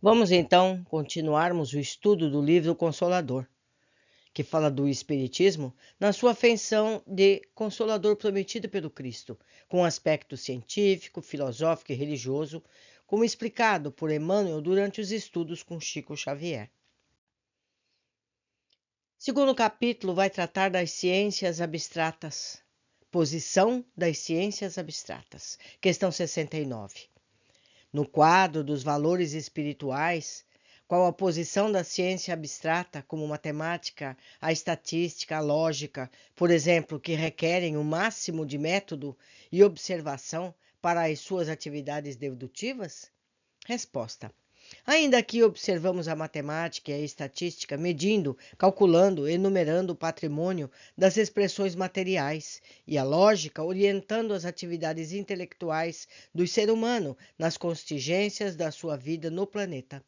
Vamos então continuarmos o estudo do livro Consolador, que fala do Espiritismo na sua feição de Consolador prometido pelo Cristo, com aspecto científico, filosófico e religioso, como explicado por Emmanuel durante os estudos com Chico Xavier. Segundo capítulo vai tratar das ciências abstratas, posição das ciências abstratas, questão 69. No quadro dos valores espirituais, qual a posição da ciência abstrata, como matemática, a estatística, a lógica, por exemplo, que requerem o um máximo de método e observação para as suas atividades dedutivas? Resposta: Ainda aqui observamos a matemática e a estatística medindo, calculando, enumerando o patrimônio das expressões materiais e a lógica orientando as atividades intelectuais do ser humano nas contingências da sua vida no planeta.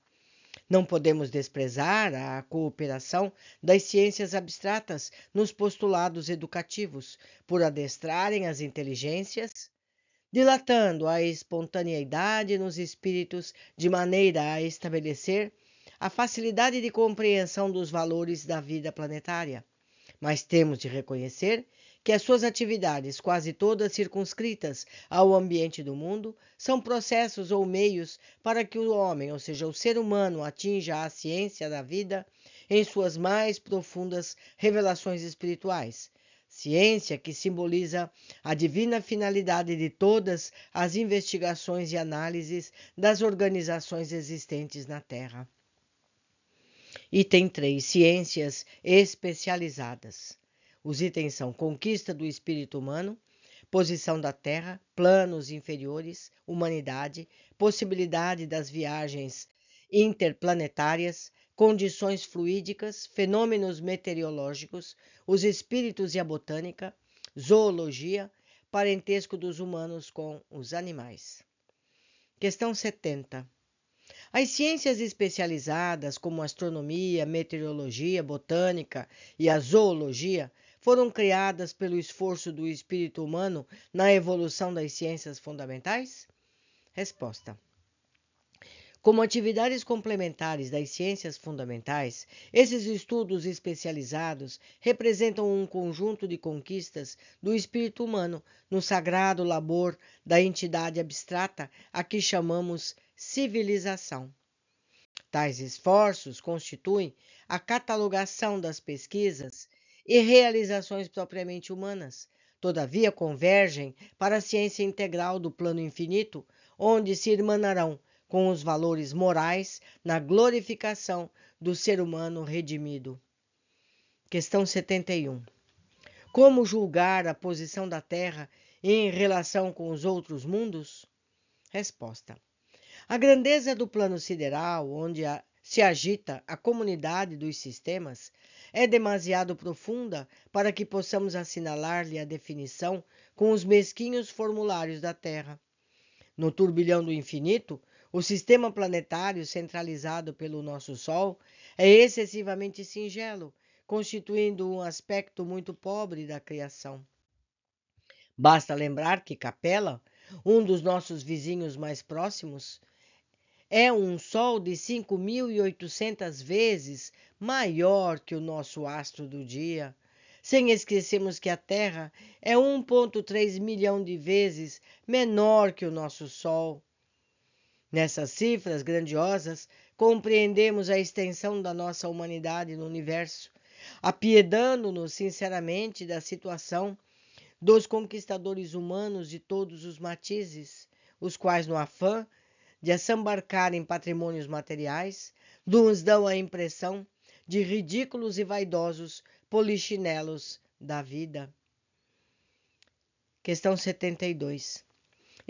Não podemos desprezar a cooperação das ciências abstratas nos postulados educativos, por adestrarem as inteligências dilatando a espontaneidade nos espíritos de maneira a estabelecer a facilidade de compreensão dos valores da vida planetária. Mas temos de reconhecer que as suas atividades, quase todas circunscritas ao ambiente do mundo, são processos ou meios para que o homem, ou seja, o ser humano, atinja a ciência da vida em suas mais profundas revelações espirituais, ciência que simboliza a divina finalidade de todas as investigações e análises das organizações existentes na Terra. Item 3: Ciências especializadas. Os itens são conquista do espírito humano, posição da Terra, planos inferiores, humanidade, possibilidade das viagens interplanetárias, condições fluídicas, fenômenos meteorológicos, os espíritos e a botânica, zoologia, parentesco dos humanos com os animais. Questão 70. As ciências especializadas, como astronomia, meteorologia, botânica e a zoologia, foram criadas pelo esforço do espírito humano na evolução das ciências fundamentais? Resposta. Como atividades complementares das ciências fundamentais, esses estudos especializados representam um conjunto de conquistas do espírito humano no sagrado labor da entidade abstrata a que chamamos civilização. Tais esforços constituem a catalogação das pesquisas e realizações propriamente humanas, todavia convergem para a ciência integral do plano infinito, onde se irmanarão com os valores morais na glorificação do ser humano redimido. Questão 71. Como julgar a posição da Terra em relação com os outros mundos? Resposta. A grandeza do plano sideral, onde a, se agita a comunidade dos sistemas, é demasiado profunda para que possamos assinalar-lhe a definição com os mesquinhos formulários da Terra. No turbilhão do infinito, o sistema planetário centralizado pelo nosso Sol é excessivamente singelo, constituindo um aspecto muito pobre da criação. Basta lembrar que Capela, um dos nossos vizinhos mais próximos, é um Sol de 5.800 vezes maior que o nosso astro do dia. Sem esquecermos que a Terra é 1,3 milhão de vezes menor que o nosso Sol Nessas cifras grandiosas, compreendemos a extensão da nossa humanidade no universo, apiedando-nos sinceramente da situação dos conquistadores humanos de todos os matizes, os quais, no afã de assambarcar em patrimônios materiais, nos dão a impressão de ridículos e vaidosos polichinelos da vida. Questão 72.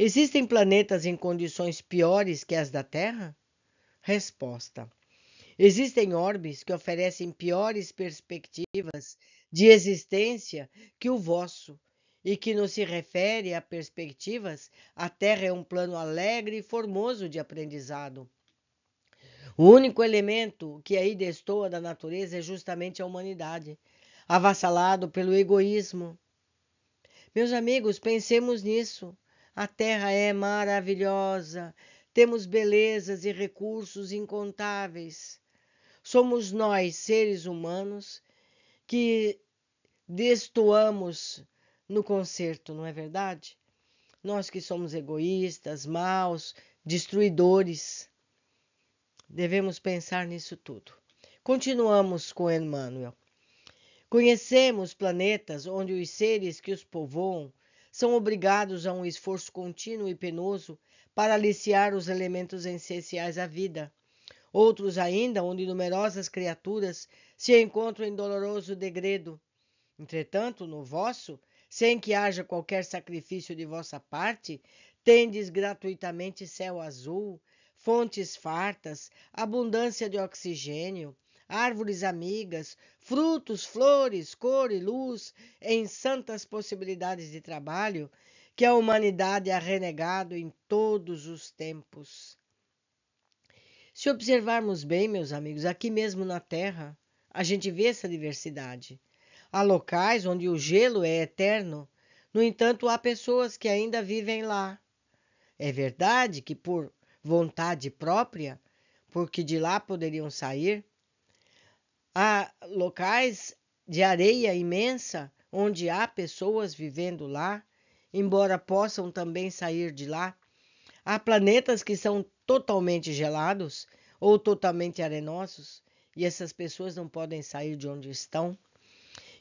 Existem planetas em condições piores que as da Terra? Resposta: Existem orbes que oferecem piores perspectivas de existência que o vosso, e que no se refere a perspectivas, a Terra é um plano alegre e formoso de aprendizado. O único elemento que aí destoa da natureza é justamente a humanidade, avassalado pelo egoísmo. Meus amigos, pensemos nisso. A terra é maravilhosa, temos belezas e recursos incontáveis. Somos nós, seres humanos, que destoamos no conserto, não é verdade? Nós que somos egoístas, maus, destruidores. Devemos pensar nisso tudo. Continuamos com Emmanuel. Conhecemos planetas onde os seres que os povoam são obrigados a um esforço contínuo e penoso para aliciar os elementos essenciais à vida. Outros ainda, onde numerosas criaturas se encontram em doloroso degredo. Entretanto, no vosso, sem que haja qualquer sacrifício de vossa parte, tendes gratuitamente céu azul, fontes fartas, abundância de oxigênio, árvores amigas, frutos, flores, cor e luz em santas possibilidades de trabalho que a humanidade ha renegado em todos os tempos. Se observarmos bem, meus amigos, aqui mesmo na Terra, a gente vê essa diversidade. Há locais onde o gelo é eterno, no entanto, há pessoas que ainda vivem lá. É verdade que, por vontade própria, porque de lá poderiam sair, Há locais de areia imensa onde há pessoas vivendo lá, embora possam também sair de lá. Há planetas que são totalmente gelados ou totalmente arenosos e essas pessoas não podem sair de onde estão.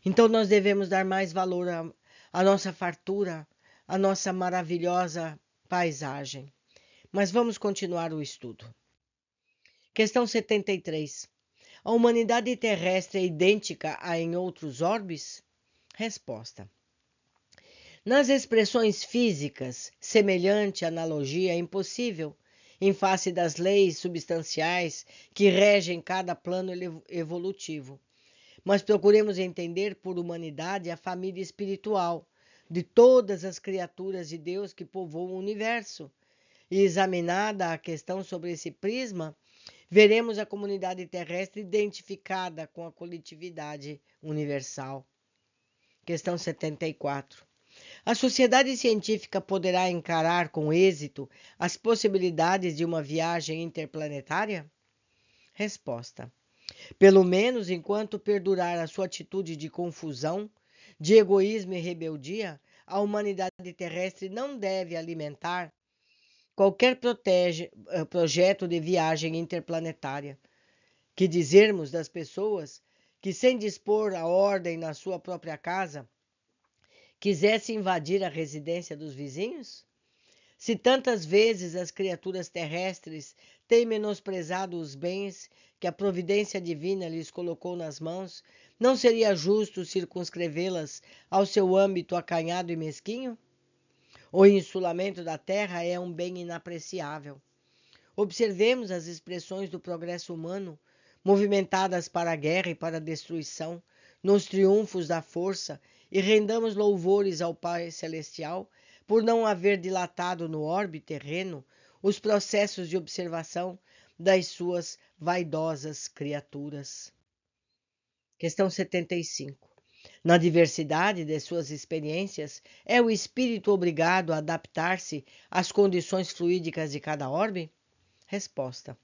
Então nós devemos dar mais valor à, nossa fartura, à nossa maravilhosa paisagem. Mas vamos continuar o estudo. Questão 73. A humanidade terrestre é idêntica a em outros orbes? Resposta. Nas expressões físicas, semelhante analogia é impossível, em face das leis substanciais que regem cada plano evolutivo. Mas procuremos entender por humanidade a família espiritual de todas as criaturas de Deus que povoam o universo. E examinada a questão sobre esse prisma, veremos a comunidade terrestre identificada com a coletividade universal. Questão 74. A sociedade científica poderá encarar com êxito as possibilidades de uma viagem interplanetária? Resposta: Pelo menos enquanto perdurar a sua atitude de confusão, de egoísmo e rebeldia, a humanidade terrestre não deve alimentar qualquer protege, eh, projeto de viagem interplanetária. Que dizermos das pessoas que, sem dispor a ordem na sua própria casa, quisesse invadir a residência dos vizinhos? Se tantas vezes as criaturas terrestres têm menosprezado os bens que a providência divina lhes colocou nas mãos, não seria justo circunscrevê-las ao seu âmbito acanhado e mesquinho? O insulamento da terra é um bem inapreciável. Observemos as expressões do progresso humano, movimentadas para a guerra e para a destruição, nos triunfos da força, e rendamos louvores ao Pai Celestial por não haver dilatado no orbe terreno os processos de observação das suas vaidosas criaturas. Questão 75. Na diversidade de suas experiências, é o espírito obrigado a adaptar-se às condições fluídicas de cada orbe? Resposta.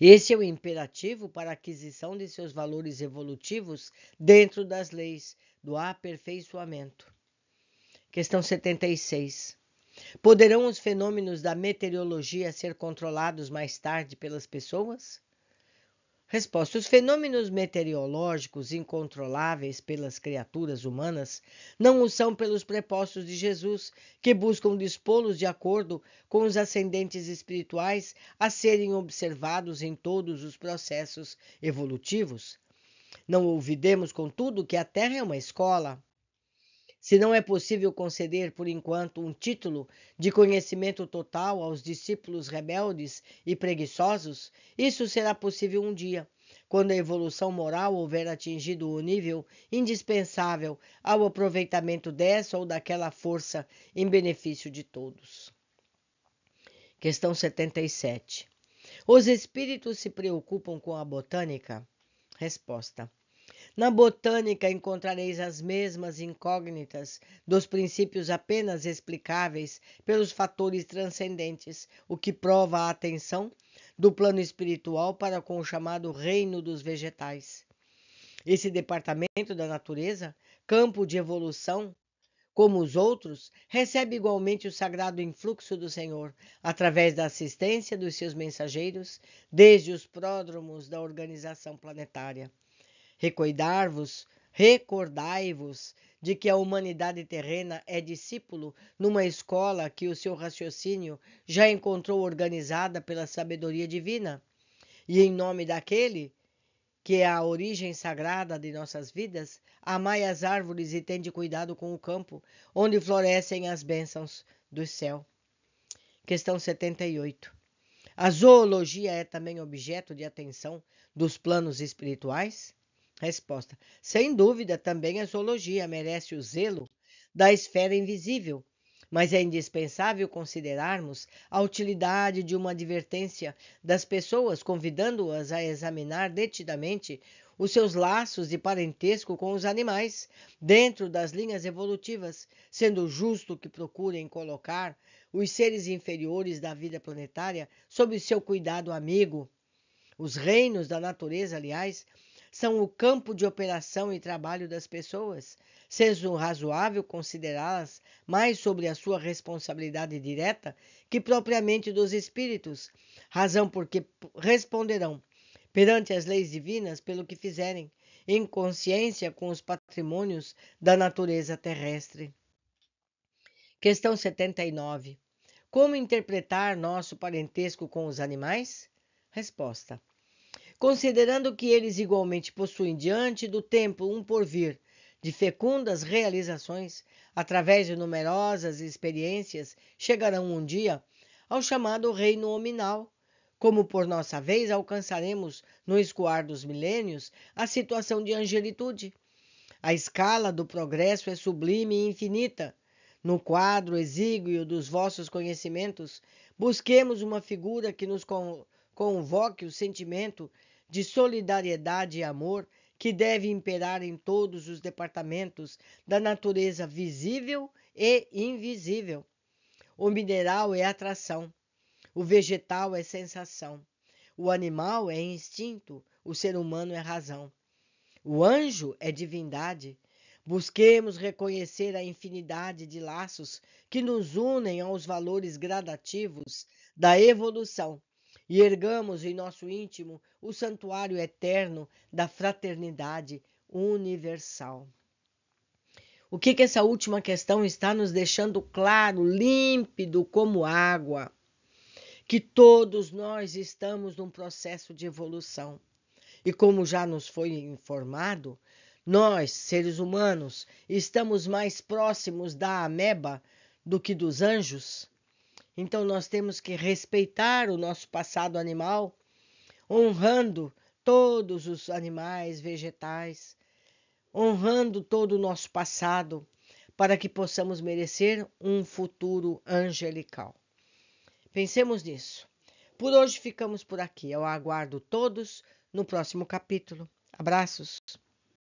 Esse é o imperativo para a aquisição de seus valores evolutivos dentro das leis do aperfeiçoamento. Questão 76. Poderão os fenômenos da meteorologia ser controlados mais tarde pelas pessoas? Resposta: Os fenômenos meteorológicos incontroláveis pelas criaturas humanas não o são pelos prepostos de Jesus, que buscam dispô-los de acordo com os ascendentes espirituais a serem observados em todos os processos evolutivos. Não olvidemos, contudo, que a Terra é uma escola. Se não é possível conceder, por enquanto, um título de conhecimento total aos discípulos rebeldes e preguiçosos, isso será possível um dia, quando a evolução moral houver atingido o nível indispensável ao aproveitamento dessa ou daquela força em benefício de todos. Questão 77. Os espíritos se preocupam com a botânica? Resposta. Na botânica encontrareis as mesmas incógnitas dos princípios apenas explicáveis pelos fatores transcendentes, o que prova a atenção do plano espiritual para com o chamado reino dos vegetais. Esse departamento da natureza, campo de evolução, como os outros, recebe igualmente o sagrado influxo do Senhor, através da assistência dos seus mensageiros, desde os pródromos da organização planetária. Recordar-vos, recordai-vos de que a humanidade terrena é discípulo numa escola que o seu raciocínio já encontrou organizada pela sabedoria divina. E em nome daquele que é a origem sagrada de nossas vidas, amai as árvores e tende cuidado com o campo, onde florescem as bênçãos do céu. Questão 78. A zoologia é também objeto de atenção dos planos espirituais? Resposta: Sem dúvida, também a zoologia merece o zelo da esfera invisível, mas é indispensável considerarmos a utilidade de uma advertência das pessoas, convidando-as a examinar detidamente os seus laços de parentesco com os animais dentro das linhas evolutivas, sendo justo que procurem colocar os seres inferiores da vida planetária sob seu cuidado amigo. Os reinos da natureza, aliás, são o campo de operação e trabalho das pessoas, sendo razoável considerá-las mais sobre a sua responsabilidade direta que propriamente dos espíritos, razão porque responderão perante as leis divinas pelo que fizerem, em consciência com os patrimônios da natureza terrestre. Questão 79. Como interpretar nosso parentesco com os animais? Resposta considerando que eles igualmente possuem diante do tempo um porvir de fecundas realizações, através de numerosas experiências, chegarão um dia ao chamado reino nominal, como por nossa vez alcançaremos no escoar dos milênios a situação de angelitude. A escala do progresso é sublime e infinita. No quadro exíguo dos vossos conhecimentos, busquemos uma figura que nos convoque o sentimento de solidariedade e amor que deve imperar em todos os departamentos da natureza visível e invisível. O mineral é atração, o vegetal é sensação, o animal é instinto, o ser humano é razão. O anjo é divindade. Busquemos reconhecer a infinidade de laços que nos unem aos valores gradativos da evolução e ergamos em nosso íntimo o santuário eterno da fraternidade universal. O que, que essa última questão está nos deixando claro, límpido como água? Que todos nós estamos num processo de evolução. E como já nos foi informado, nós, seres humanos, estamos mais próximos da ameba do que dos anjos, então nós temos que respeitar o nosso passado animal, honrando todos os animais, vegetais, honrando todo o nosso passado, para que possamos merecer um futuro angelical. Pensemos nisso. Por hoje ficamos por aqui. Eu aguardo todos no próximo capítulo. Abraços.